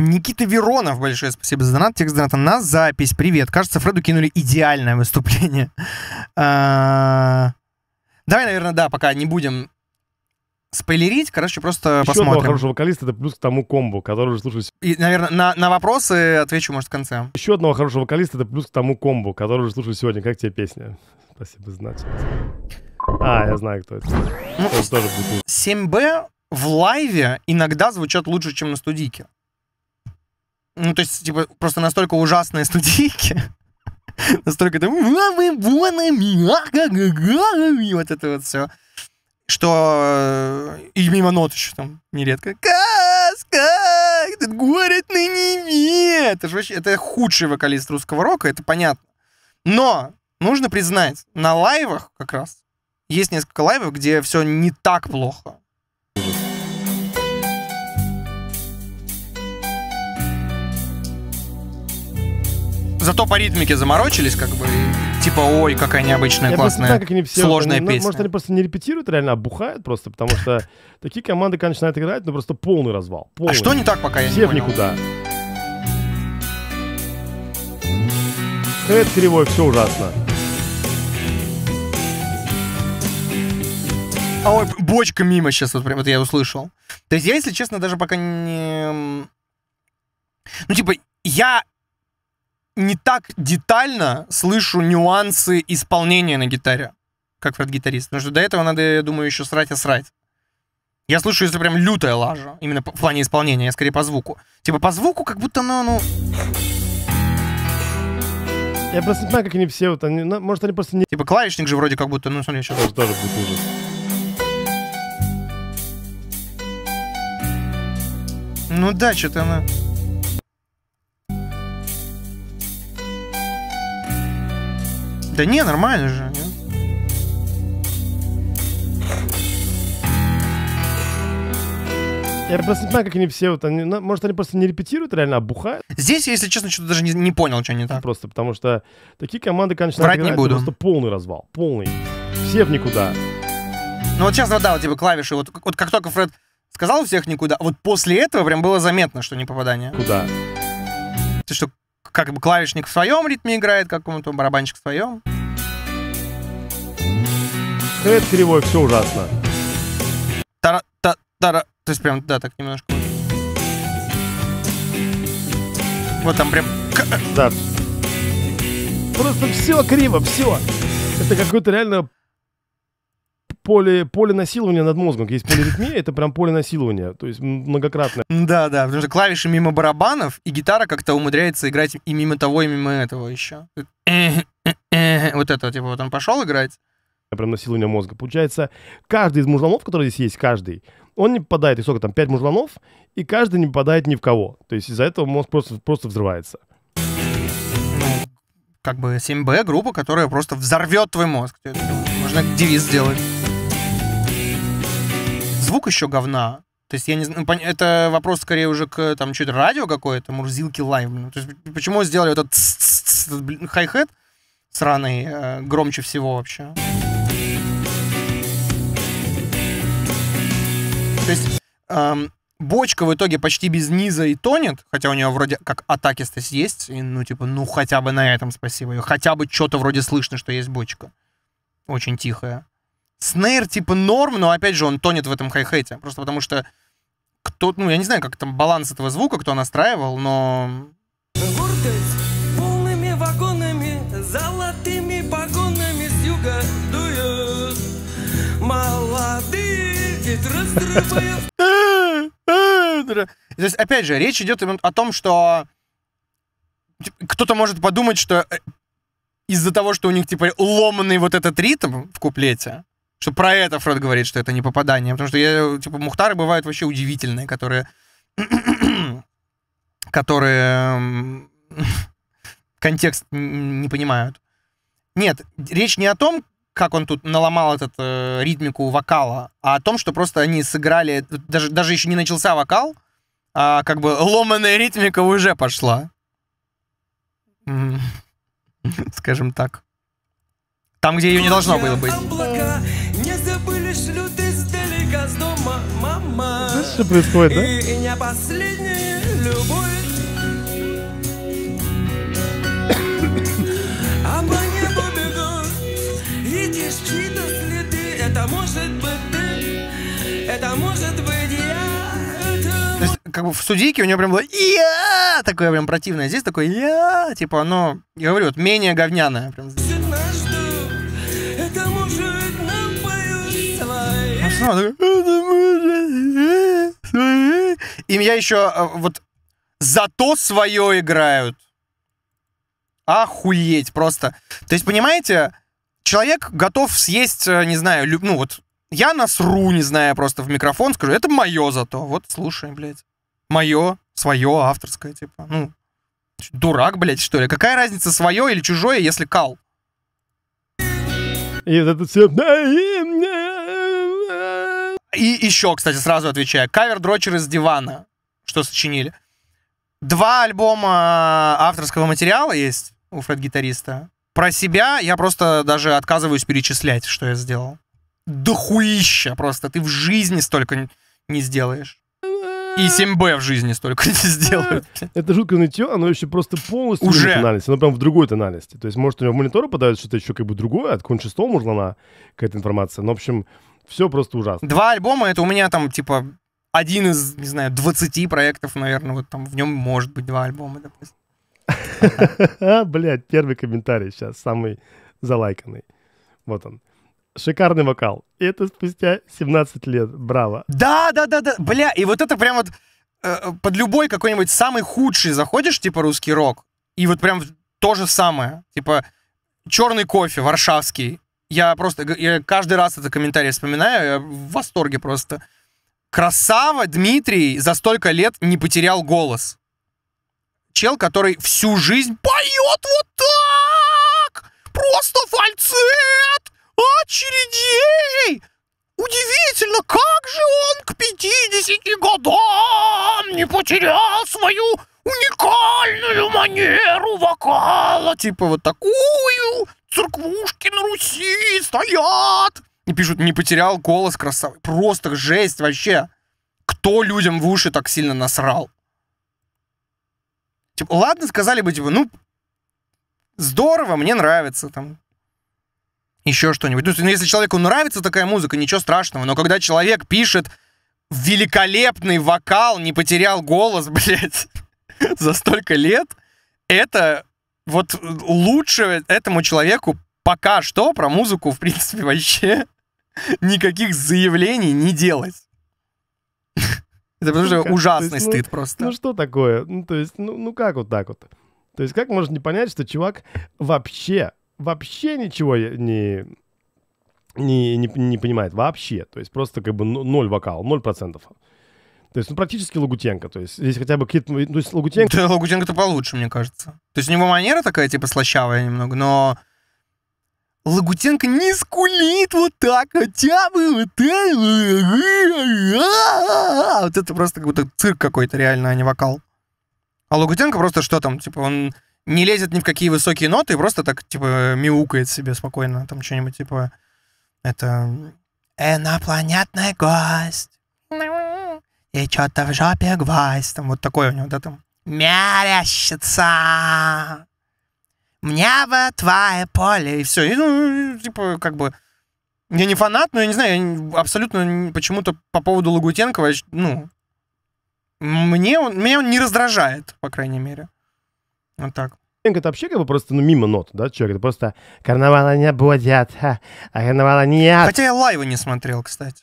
Никита Веронов, большое спасибо за донат. Текст доната на запись. Привет. Кажется, Фреду кинули идеальное выступление. А, давай, наверное, да, пока не будем спойлерить, короче, просто Еще посмотрим. Еще одного хорошего вокалиста, это плюс к тому комбу, который уже слушает... И, наверное, на, на вопросы отвечу, может, в конце. Еще одного хорошего вокалиста, это плюс к тому комбу, который уже слушаю сегодня. Как тебе песня? Спасибо, значит. А, я знаю, кто это. Ну, тоже будет. 7B в лайве иногда звучат лучше, чем на студике. Ну, то есть, типа, просто настолько ужасные студийки, настолько там, а а, и вот это вот все, что э, и мимо нот еще там нередко. Каска, Этот город на небе! Это же вообще, это худший вокалист русского рока, это понятно. Но нужно признать, на лайвах как раз есть несколько лайвов, где все не так плохо. зато по ритмике заморочились, как бы, типа, ой, какая необычная, Я классная, знаю, как они все, сложная они, песня. Может, они просто не репетируют реально, обухают а просто, потому что такие команды, конечно, начинают играть, но просто полный развал. А полный. А что не так, пока я все не понял? никуда. Хэт кривой, все ужасно. А ой, бочка мимо сейчас, вот прям вот я услышал. То есть я, если честно, даже пока не... Ну, типа, я не так детально слышу нюансы исполнения на гитаре, как фред-гитарист. Потому что до этого надо, я думаю, еще срать и срать. Я слышу, если прям лютая лажа, именно в плане исполнения, я скорее по звуку. Типа по звуку как будто, ну, ну... Я просто не знаю, как они все, вот они, ну, может, они просто не... Типа клавишник же вроде как будто, ну, смотри, сейчас... Тоже, тоже будет ужас. Ну да, что-то она... Да не, нормально же. Я просто не знаю, как они все вот они, ну, может, они просто не репетируют реально, обухают. бухают. Здесь, если честно, что-то даже не, не понял, что они там Просто потому что такие команды, конечно, Врать не буду. просто полный развал, полный. Все в никуда. Ну вот сейчас, да, вот типа клавиши, вот, вот как только Фред сказал всех никуда, вот после этого прям было заметно, что не попадание. Куда? Ты что, как бы клавишник в своем ритме играет, как какому-то барабанщик в своем. Это кривой, все ужасно. Тара, та, тара, то есть прям, да, так немножко. Вот там прям... Э. Да. Просто все криво, все. Это какой-то реально поле, поле насилования над мозгом. Есть полиритмия, это прям поле насилования, то есть многократное. Да, да, потому что клавиши мимо барабанов, и гитара как-то умудряется играть и мимо того, и мимо этого еще. Вот это, типа, вот он пошел играть. Прям насилование мозга. Получается, каждый из мужланов, который здесь есть, каждый, он не попадает, и сколько там, пять мужланов, и каждый не попадает ни в кого. То есть из-за этого мозг просто, просто взрывается. Ну, как бы 7Б группа, которая просто взорвет твой мозг. Можно девиз сделать звук еще говна. То есть я не знаю, ну, это вопрос скорее уже к там что-то радио какое-то, мурзилки лайв. Ну, то есть почему сделали этот хай-хет сраный э, громче всего вообще? То есть эм, бочка в итоге почти без низа и тонет, хотя у нее вроде как атакистость есть, и, ну типа, ну хотя бы на этом спасибо, и хотя бы что-то вроде слышно, что есть бочка. Очень тихая. Снейр типа норм, но опять же он тонет в этом хай-хете. Просто потому что кто, ну я не знаю, как там баланс этого звука, кто настраивал, но... полными вагонами, золотыми погонами с юга дуют. Молодые, То есть, опять же, речь идет о том, что кто-то может подумать, что э, из-за того, что у них, типа, ломанный вот этот ритм в куплете, что про это Фред говорит, что это не попадание. Потому что я, типа, Мухтары бывают вообще удивительные, которые... которые контекст не понимают. Нет, речь не о том, как он тут наломал этот э, ритмику вокала, а о том, что просто они сыграли, даже, даже еще не начался вокал, а как бы ломаная ритмика уже пошла. Скажем так. Там, где ее не должно было быть. дальше происходит, да? И, не последняя любовь. А по небу бегут, видишь чьи-то следы. Это может быть ты, это может быть я. То есть, как бы в судейке у него прям было я такое прям противное, здесь такое я, типа оно, я говорю, вот менее говняное. Прям. Ну, он И меня еще э, вот зато свое играют. Охуеть просто. То есть, понимаете, человек готов съесть, э, не знаю, ну вот, я насру, не знаю, просто в микрофон скажу, это мое зато. Вот, слушай, блядь. Мое, свое, авторское, типа. Ну, дурак, блядь, что ли. Какая разница, свое или чужое, если кал? И вот это все... И еще, кстати, сразу отвечаю. Кавер «Дрочер из дивана», что сочинили. Два альбома э, авторского материала есть у Фред-гитариста. Про себя я просто даже отказываюсь перечислять, что я сделал. Дохуища просто. Ты в жизни столько не сделаешь. И 7Б в жизни столько не сделают. Это жуткое нытье, оно еще просто полностью Уже. в тональности. Оно прям в другой тональности. То есть, может, у него в монитор подают что-то еще как бы другое, от кончистого мужлана какая-то информация. Но, в общем, все просто ужасно. Два альбома, это у меня там, типа, один из, не знаю, 20 проектов, наверное, вот там в нем может быть два альбома, допустим. Блять, первый комментарий сейчас, самый залайканный. Вот он. Шикарный вокал. И это спустя 17 лет. Браво. Да, да, да, да. Бля, и вот это прям вот э, э под любой какой-нибудь самый худший заходишь, типа русский рок, и вот прям то же самое. Типа черный кофе варшавский. Я просто я каждый раз этот комментарий вспоминаю, я в восторге просто. Красава Дмитрий за столько лет не потерял голос. Чел, который всю жизнь поет вот так! Просто фальцет! Очередей! Удивительно, как же он к 50 годам не потерял свою уникальную манеру вокала, типа вот такую церквушки на Руси стоят!» И пишут, не потерял голос красавый. Просто жесть вообще. Кто людям в уши так сильно насрал? Типа, ладно, сказали бы, типа, ну, здорово, мне нравится, там, еще что-нибудь. Ну, если человеку нравится такая музыка, ничего страшного, но когда человек пишет великолепный вокал, не потерял голос, блядь, за столько лет, это вот э, лучше этому человеку пока что про музыку, в принципе, вообще никаких заявлений не делать. Это потому что ужасный есть, ну, стыд ну, просто. Ну что такое? Ну то есть, ну, ну как вот так вот? То есть как можно не понять, что чувак вообще, вообще ничего не, не, не, не понимает? Вообще. То есть просто как бы ноль вокал, ноль процентов. То есть, ну, практически Лагутенко. То есть, здесь хотя бы какие-то... Ну, то есть, Лагутенко... Да, Лагутенко-то получше, мне кажется. То есть, у него манера такая, типа, слащавая немного, но... Лагутенко не скулит вот так, хотя бы вот это... Вот это просто как будто цирк какой-то реально, а не вокал. А Лагутенко просто что там, типа, он не лезет ни в какие высокие ноты, просто так, типа, мяукает себе спокойно, там что-нибудь, типа, это... Инопланетный гость и что-то в жопе гвоздь. Там вот такой у него, да, там. Мерещится! Мне бы твое поле. И все. И, ну, типа, как бы... Я не фанат, но я не знаю, я абсолютно почему-то по поводу Лагутенкова, ну, мне он, меня он не раздражает, по крайней мере. Вот так. Это вообще как бы просто ну, мимо нот, да, человек? Это просто карнавала не будет, а, а карнавала нет. Хотя я лайва не смотрел, кстати.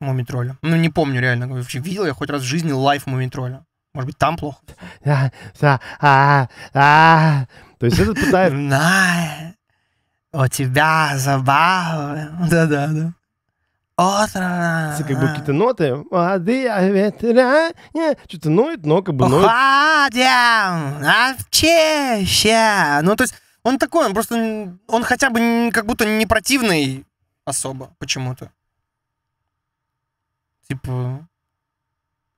Мумитроля. Ну, не помню реально. Вообще, видел я хоть раз в жизни лайф Мумитроля. Может быть, там плохо? А, а. То есть этот пытается... На, у тебя забавы. Да-да-да. Отра. Это как бы какие-то ноты. Воды, а, ветра. Что-то ноет, но как бы ноет. Уходим, Ну, то есть он такой, он просто... Он хотя бы как будто не противный особо почему-то типа...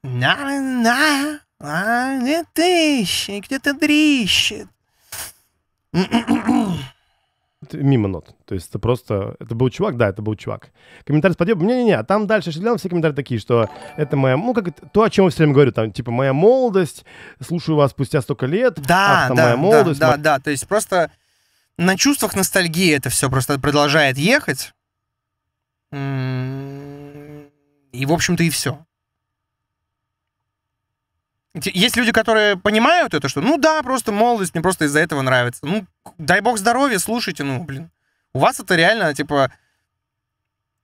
На-на, а не тыщи, где-то дрищет. мимо нот. То есть это просто... Это был чувак? Да, это был чувак. Комментарий с подъеба? Не-не-не, а там дальше шедлям все комментарии такие, что это моя... Ну, как то, о чем я все время говорю, там, типа, моя молодость, слушаю вас спустя столько лет. Да, а, там, да, моя молодость, да, моя... да, да. То есть просто на чувствах ностальгии это все просто продолжает ехать. М м-м-м. -м и, в общем-то, и все. Есть люди, которые понимают это, что ну да, просто молодость, мне просто из-за этого нравится. Ну, дай бог здоровья, слушайте, ну, блин. У вас это реально, типа...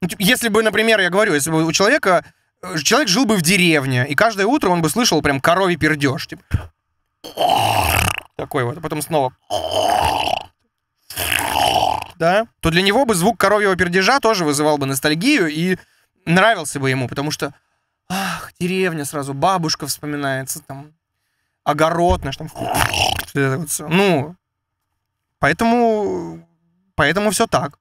Ну, типа если бы, например, я говорю, если бы у человека... Э, человек жил бы в деревне, и каждое утро он бы слышал прям коровий пердеж, типа... Такой вот, а потом снова... Да? То для него бы звук коровьего пердежа тоже вызывал бы ностальгию и нравился бы ему, потому что, ах, деревня сразу, бабушка вспоминается, там, огород наш, там, ну, поэтому, поэтому все так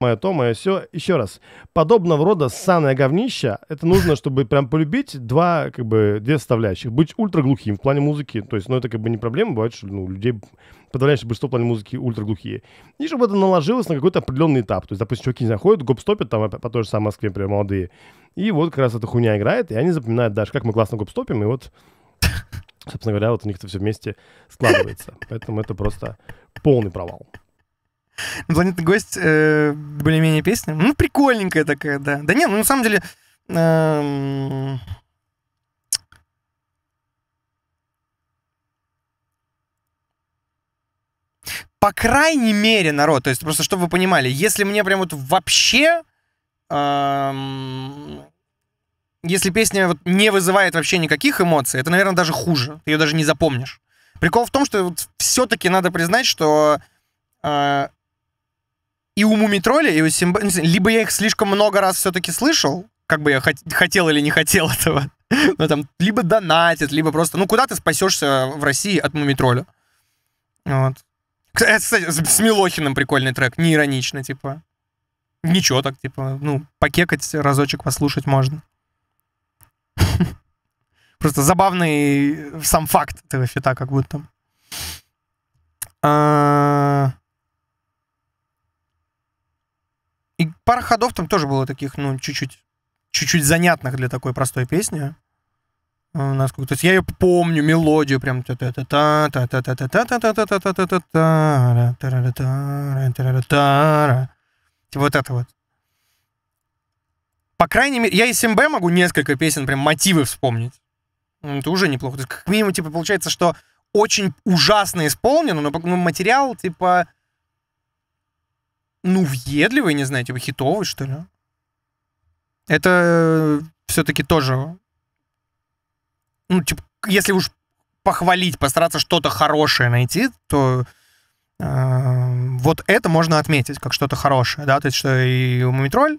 мое то, мое все. Еще раз, подобного рода ссаное говнище. это нужно, чтобы прям полюбить два, как бы, две составляющих. Быть ультраглухим в плане музыки, то есть, ну, это как бы не проблема, бывает, что, ну, людей подавляющее большинство в плане музыки ультраглухие. И чтобы это наложилось на какой-то определенный этап. То есть, допустим, чуваки не заходят, гоп-стопят там по той же самой Москве, например, молодые. И вот как раз эта хуйня играет, и они запоминают даже, как мы классно гоп-стопим, и вот собственно говоря, вот у них это все вместе складывается. Поэтому это просто полный провал. Планетный гость, э, более-менее песня. Ну, прикольненькая такая, да. Да нет ну, на самом деле... Э, по крайней мере, народ, то есть просто чтобы вы понимали, если мне прям вот вообще, эм, если песня вот не вызывает вообще никаких эмоций, это, наверное, даже хуже, ты ее даже не запомнишь. Прикол в том, что вот все-таки надо признать, что э, и у Мумитроля, и у Симба... Либо я их слишком много раз все-таки слышал, как бы я хотел или не хотел этого. Но там либо донатит, либо просто... Ну, куда ты спасешься в России от Мумитроля? Вот. Э, кстати, с Милохиным прикольный трек, не иронично, типа. Ничего так, типа, ну, покекать разочек послушать можно. Просто забавный сам факт этого фита, как будто. А, пара ходов там тоже было таких, ну, чуть-чуть, чуть-чуть занятных для такой простой песни. Э, насколько, то есть я ее помню, мелодию прям та та та та та та та та та та та та та та та та та та та Типа вот это вот. По крайней мере, я из СМБ могу несколько песен, прям мотивы вспомнить. Это уже неплохо. То есть, как минимум, типа, получается, что очень ужасно исполнено, но материал, типа, ну, въедливый, не знаю, типа хитовый, что ли. Это э, все-таки тоже, ну, типа, если уж похвалить, постараться что-то хорошее найти, то э, вот это можно отметить как что-то хорошее, да, то есть что и у Мумитроль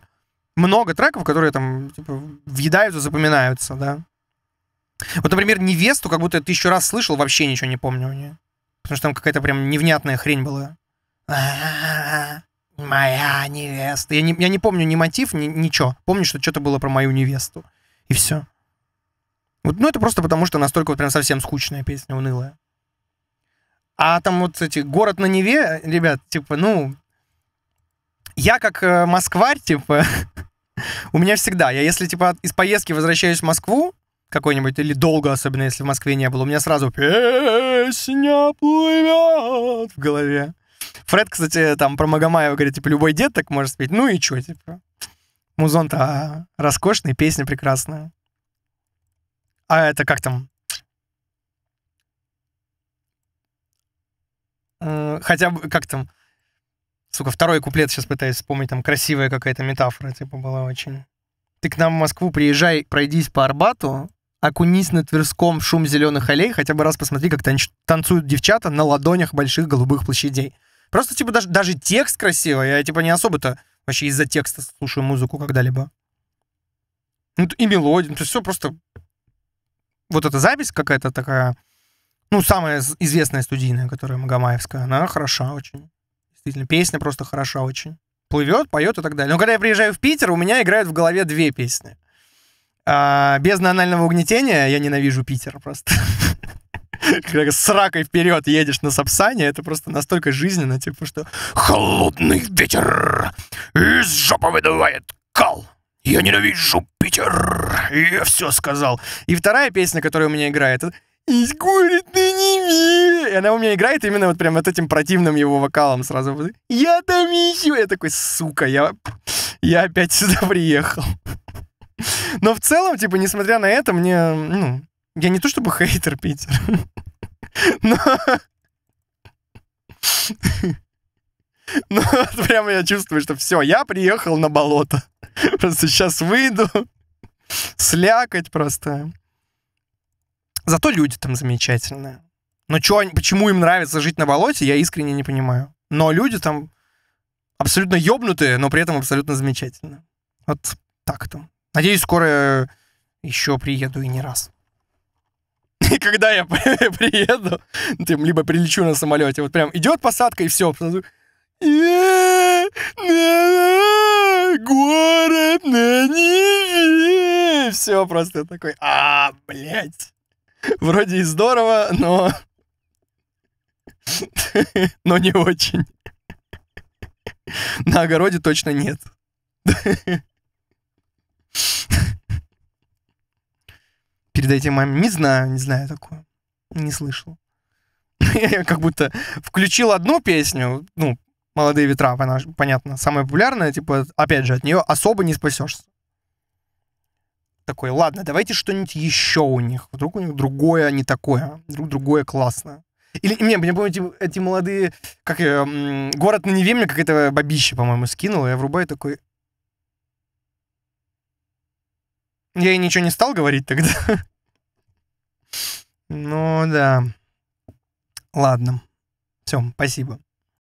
много треков, которые там типа, въедаются, запоминаются, да. Вот, например, «Невесту» как будто я тысячу раз слышал, вообще ничего не помню у нее. Потому что там какая-то прям невнятная хрень была. А -а -а «Моя невеста». Я не, я не помню ни мотив, ни, ничего. Помню, что что-то было про мою невесту. И все. Вот, ну, это просто потому, что настолько вот прям совсем скучная песня, унылая. А там вот, эти город на Неве, ребят, типа, ну, я как э, москварь, типа, у меня всегда, я если, типа, из поездки возвращаюсь в Москву, какой-нибудь, или долго, особенно если в Москве не было, у меня сразу песня плывет в голове. Фред, кстати, там про Магомаева говорит, типа, любой дед так может спеть. Ну и чё, типа. Музон-то а, роскошный, песня прекрасная. А это как там? Э, хотя бы, как там? Сука, второй куплет сейчас пытаюсь вспомнить, там красивая какая-то метафора, типа, была очень. Ты к нам в Москву приезжай, пройдись по Арбату, окунись на Тверском в шум зеленых аллей, хотя бы раз посмотри, как танцуют девчата на ладонях больших голубых площадей. Просто, типа, даже, даже текст красивый. Я, типа, не особо-то вообще из-за текста слушаю музыку когда-либо. Ну, и мелодия, ну, То есть все просто... Вот эта запись какая-то такая... Ну, самая известная студийная, которая Магомаевская. Она хороша очень. Действительно, песня просто хороша очень. Плывет, поет и так далее. Но когда я приезжаю в Питер, у меня играют в голове две песни. А, без анального угнетения я ненавижу Питер просто. когда с ракой вперед едешь на Сапсане, это просто настолько жизненно, типа, что «Холодный ветер из жопы выдувает кал!» «Я ненавижу Питер!» «Я все сказал!» И вторая песня, которая у меня играет, это «Из город на Неве!» И она у меня играет именно вот прям вот этим противным его вокалом сразу. «Я там еще!» Я такой, сука, я, я опять сюда приехал. Но в целом, типа, несмотря на это, мне, ну, я не то чтобы хейтер Питер, но... Ну, вот прямо я чувствую, что все, я приехал на болото. Просто сейчас выйду, слякать просто. Зато люди там замечательные. Но чё, почему им нравится жить на болоте, я искренне не понимаю. Но люди там абсолютно ёбнутые, но при этом абсолютно замечательные. Вот так-то. Надеюсь, скоро еще приеду и не раз. И когда я приеду, либо прилечу на самолете, вот прям идет посадка и все. А город на Неве! Все просто такой, а, блядь. Вроде и здорово, но... Но не очень. На огороде точно нет передайте маме. Не знаю, не знаю такое. Не слышал. Я как будто включил одну песню, ну, «Молодые ветра», она, понятно, самая популярная, типа, опять же, от нее особо не спасешься. Такой, ладно, давайте что-нибудь еще у них. Вдруг у них другое а не такое, вдруг другое классное. Или, не, мне помните, эти молодые, как город на Неве мне какая-то бабища, по-моему, скинула, я врубаю такой, Я ей ничего не стал говорить тогда. Ну да. Ладно. Все, спасибо.